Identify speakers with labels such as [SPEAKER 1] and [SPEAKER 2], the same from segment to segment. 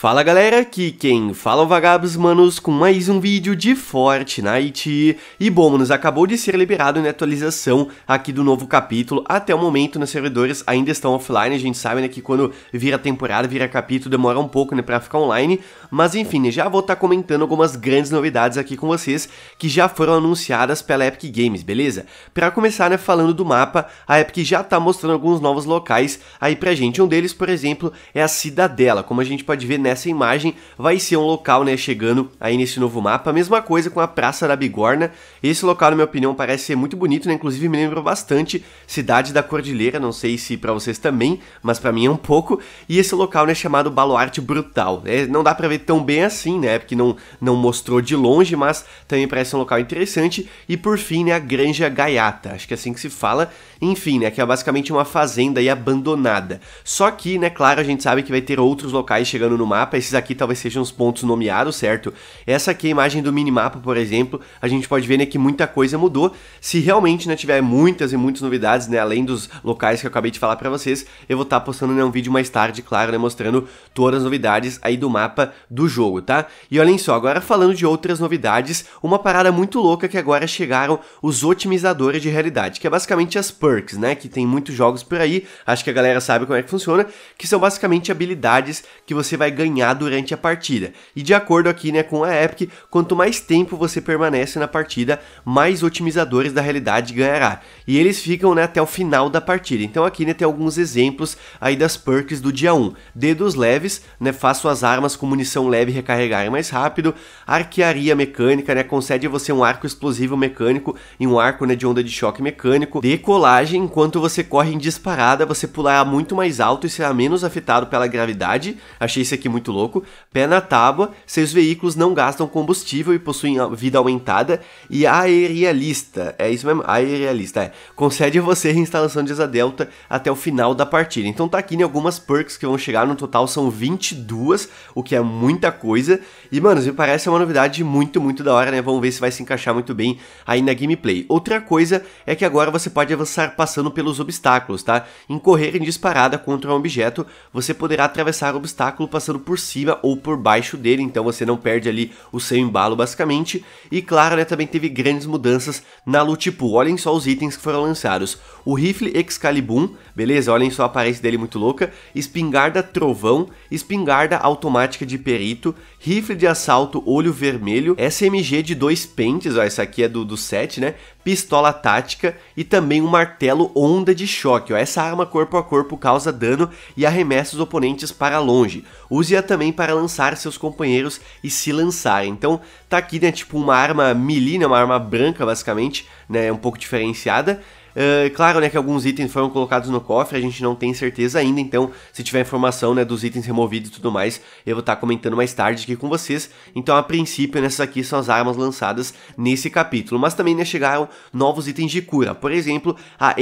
[SPEAKER 1] Fala galera, aqui quem fala é o Vagabos Manos com mais um vídeo de Fortnite. E bom, manos, acabou de ser liberado na né, atualização aqui do novo capítulo. Até o momento, nos servidores ainda estão offline, a gente sabe né, que quando vira temporada, vira capítulo, demora um pouco né, pra ficar online. Mas enfim, né, já vou estar tá comentando algumas grandes novidades aqui com vocês que já foram anunciadas pela Epic Games, beleza? Pra começar, né, falando do mapa, a Epic já tá mostrando alguns novos locais aí pra gente. Um deles, por exemplo, é a Cidadela, como a gente pode ver, né? nessa imagem vai ser um local, né, chegando aí nesse novo mapa. Mesma coisa com a Praça da Bigorna. Esse local, na minha opinião, parece ser muito bonito, né? Inclusive me lembrou bastante Cidade da Cordilheira, não sei se para vocês também, mas para mim é um pouco. E esse local, né, chamado Baluarte Brutal. É, não dá para ver tão bem assim, né? Porque não não mostrou de longe, mas também parece um local interessante. E por fim, né, a Granja Gaiata, acho que é assim que se fala. Enfim, né, que é basicamente uma fazenda aí abandonada. Só que, né, claro, a gente sabe que vai ter outros locais chegando no mapa minimapa, esses aqui talvez sejam os pontos nomeados, certo? Essa aqui é a imagem do minimapa, por exemplo, a gente pode ver né, que muita coisa mudou. Se realmente né, tiver muitas e muitas novidades, né, além dos locais que eu acabei de falar para vocês, eu vou estar tá postando né, um vídeo mais tarde, claro, né, mostrando todas as novidades aí do mapa do jogo, tá? E olhem só, agora falando de outras novidades, uma parada muito louca que agora chegaram os otimizadores de realidade, que é basicamente as perks, né, que tem muitos jogos por aí, acho que a galera sabe como é que funciona, que são basicamente habilidades que você vai ganhar ganhar durante a partida. E de acordo aqui né, com a Epic, quanto mais tempo você permanece na partida, mais otimizadores da realidade ganhará. E eles ficam né, até o final da partida. Então aqui né, tem alguns exemplos aí das perks do dia 1. Dedos leves, né, faz suas armas com munição leve recarregarem mais rápido. Arquearia mecânica, né, concede a você um arco explosivo mecânico e um arco né, de onda de choque mecânico. Decolagem, enquanto você corre em disparada, você pulará muito mais alto e será menos afetado pela gravidade. Achei isso aqui muito muito louco. Pé na tábua, seus veículos não gastam combustível e possuem vida aumentada. E aerialista, é isso mesmo? Aerialista, é. Concede a você reinstalação de Asa Delta até o final da partida. Então tá aqui em né, algumas perks que vão chegar, no total são 22, o que é muita coisa. E, mano, me parece uma novidade muito, muito da hora, né? Vamos ver se vai se encaixar muito bem aí na gameplay. Outra coisa é que agora você pode avançar passando pelos obstáculos, tá? Em correr em disparada contra um objeto, você poderá atravessar o obstáculo passando por cima ou por baixo dele, então você não perde ali o seu embalo basicamente. E claro, né, também teve grandes mudanças na loot pool. Olhem só os itens que foram lançados. O rifle Excalibur, beleza? Olhem só a aparência dele muito louca. Espingarda Trovão, espingarda automática de perito, rifle de assalto olho vermelho, SMG de dois pentes, ó, essa aqui é do, do set, né? Pistola tática e também um martelo onda de choque, ó. Essa arma corpo a corpo causa dano e arremessa os oponentes para longe. Use usa também para lançar seus companheiros e se lançar. Então tá aqui, né, tipo uma arma melee, né, uma arma branca basicamente, né, um pouco diferenciada. Uh, claro, né, que alguns itens foram colocados no cofre, a gente não tem certeza ainda, então se tiver informação, né, dos itens removidos e tudo mais, eu vou estar tá comentando mais tarde aqui com vocês. Então, a princípio, nessas aqui são as armas lançadas nesse capítulo, mas também, né, chegaram novos itens de cura, por exemplo, a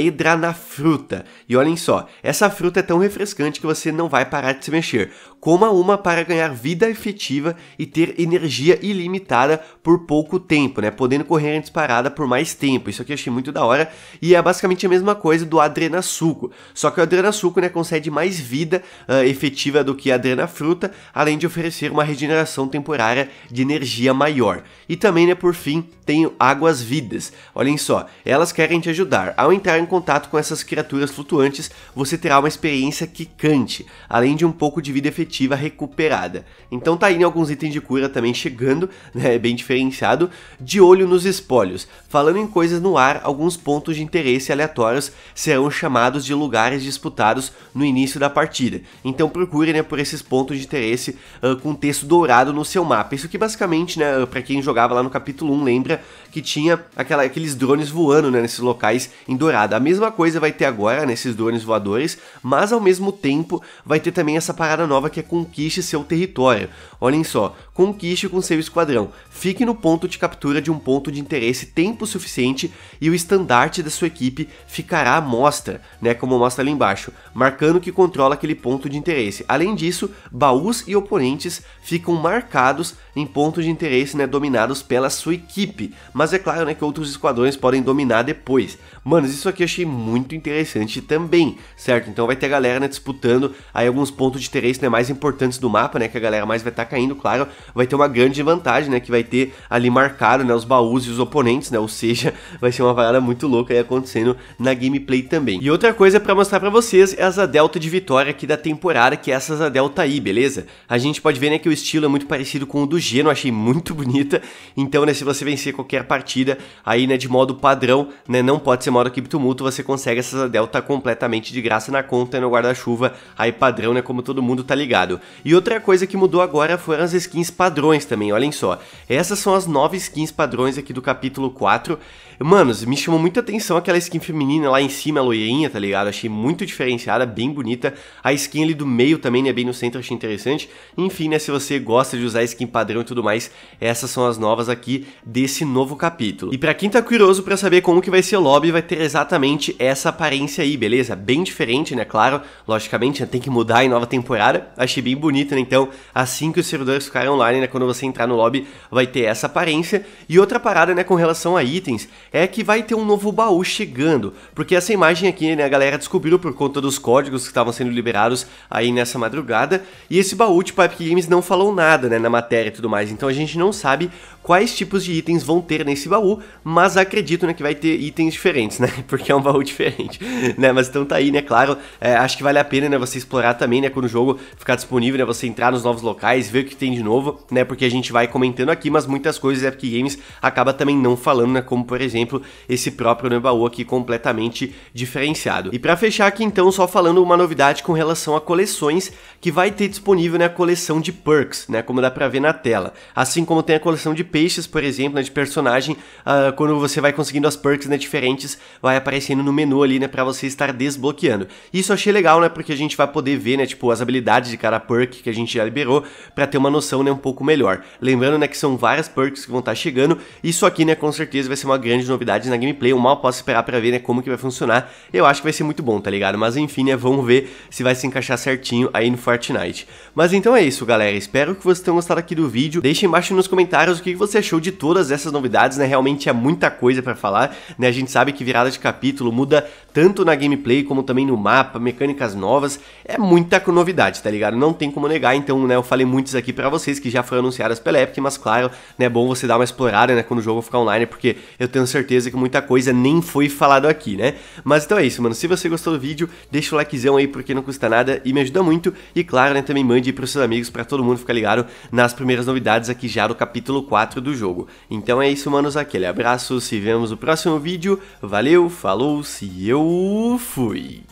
[SPEAKER 1] Fruta. E olhem só, essa fruta é tão refrescante que você não vai parar de se mexer coma uma para ganhar vida efetiva e ter energia ilimitada por pouco tempo, né? Podendo correr em disparada por mais tempo. Isso aqui eu achei muito da hora. E é basicamente a mesma coisa do Adrenasuco. Só que o Adrenasuco, né, concede mais vida uh, efetiva do que a Adrenafruta, além de oferecer uma regeneração temporária de energia maior. E também, né, por fim, tem Águas Vidas. Olhem só, elas querem te ajudar. Ao entrar em contato com essas criaturas flutuantes, você terá uma experiência quicante, além de um pouco de vida efetiva efetiva recuperada. Então tá aí né, alguns itens de cura também chegando, né, é bem diferenciado, de olho nos espólios. Falando em coisas no ar, alguns pontos de interesse aleatórios serão chamados de lugares disputados no início da partida. Então procure, né, por esses pontos de interesse uh, com texto dourado no seu mapa. Isso que basicamente, né, ah, para quem jogava lá no capítulo 1, lembra que tinha aquela, aqueles drones voando, né, nesses locais em dourado. A mesma coisa vai ter agora nesses né, drones voadores, mas ao mesmo tempo vai ter também essa parada nova que é que é conquiste seu território. Olhem só, conquiste com seu esquadrão, fique no ponto de captura de um ponto de interesse tempo suficiente e o estandarte da sua equipe ficará à mostra, né, como mostra ali embaixo, marcando que controla aquele ponto de interesse. Além disso, baús e oponentes ficam marcados em pontos de interesse né, dominados pela sua equipe, mas é claro né, que outros esquadrões podem dominar depois. Manos, isso aqui eu achei muito interessante também, certo? Então vai ter a galera né, disputando aí alguns pontos de interesse né, mais importantes do mapa, né? Que a galera mais vai estar tá caindo, claro. Vai ter uma grande vantagem, né? Que vai ter ali marcado né, os baús e os oponentes, né? Ou seja, vai ser uma parada muito louca aí acontecendo na gameplay também. E outra coisa para mostrar para vocês é a delta de vitória aqui da temporada, que é essa asa delta aí, beleza? A gente pode ver, né? Que o estilo é muito parecido com o do Geno, achei muito bonita. Então, né? Se você vencer qualquer partida aí, né? De modo padrão, né? Não pode ser modo equipe tumulto, você consegue essa asa delta completamente de graça na conta, no guarda-chuva aí padrão, né? Como todo mundo tá ligado ligado? E outra coisa que mudou agora foram as skins padrões também, olhem só. Essas são as nove skins padrões aqui do capítulo 4. Manos, me chamou muita atenção aquela skin feminina lá em cima, a loirinha, tá ligado? Achei muito diferenciada, bem bonita. A skin ali do meio também, né, bem no centro, achei interessante. Enfim, né, se você gosta de usar skin padrão e tudo mais, essas são as novas aqui desse novo capítulo. E pra quem tá curioso pra saber como que vai ser o lobby, vai ter exatamente essa aparência aí, beleza? Bem diferente, né, claro. Logicamente, né, tem que mudar em nova temporada. Achei achei bem bonito, né? Então, assim que os servidores ficarem online, né? Quando você entrar no lobby, vai ter essa aparência. E outra parada, né, com relação a itens, é que vai ter um novo baú chegando. Porque essa imagem aqui, né, a galera descobriu por conta dos códigos que estavam sendo liberados aí nessa madrugada. E esse baú, tipo, a Games não falou nada, né, na matéria e tudo mais. Então a gente não sabe quais tipos de itens vão ter nesse baú, mas acredito, né, que vai ter itens diferentes, né? Porque é um baú diferente, né? Mas então tá aí, né, claro. É, acho que vale a pena, né, você explorar também, né, quando o jogo ficar disponível, né? Você entrar nos novos locais, ver o que tem de novo, né? Porque a gente vai comentando aqui, mas muitas coisas é Epic Games acaba também não falando, né? Como, por exemplo, esse próprio Nebaú aqui completamente diferenciado. E para fechar aqui, então, só falando uma novidade com relação a coleções, que vai ter disponível, né? A coleção de perks, né? Como dá pra ver na tela. Assim como tem a coleção de peixes, por exemplo, né? De personagem, uh, quando você vai conseguindo as perks, né? Diferentes, vai aparecendo no menu ali, né? Pra você estar desbloqueando. Isso eu achei legal, né? Porque a gente vai poder ver, né? Tipo, as habilidades de cada cada perk que a gente já liberou para ter uma noção né, um pouco melhor. Lembrando né, que são várias perks que vão estar tá chegando, isso aqui né, com certeza vai ser uma grande novidade na gameplay, eu mal posso esperar para ver né, como que vai funcionar, eu acho que vai ser muito bom, tá ligado? Mas enfim, né, vamos ver se vai se encaixar certinho aí no Fortnite. Mas então é isso galera, espero que vocês tenham gostado aqui do vídeo, deixem embaixo nos comentários o que você achou de todas essas novidades, né, realmente é muita coisa para falar, né, a gente sabe que virada de capítulo muda tanto na gameplay como também no mapa, mecânicas novas, é muita novidade, tá ligado? não tem como negar, então, né, eu falei muitos aqui para vocês que já foram anunciadas pela Epic, mas claro, né, é bom você dar uma explorada, né, quando o jogo ficar online, porque eu tenho certeza que muita coisa nem foi falado aqui, né? Mas então é isso, mano, se você gostou do vídeo, deixa o likezão aí, porque não custa nada e me ajuda muito, e claro, né, também mande pros seus amigos, para todo mundo ficar ligado nas primeiras novidades aqui já do capítulo 4 do jogo. Então é isso, manos, aquele abraço, se vemos no próximo vídeo, valeu, falou, se eu fui!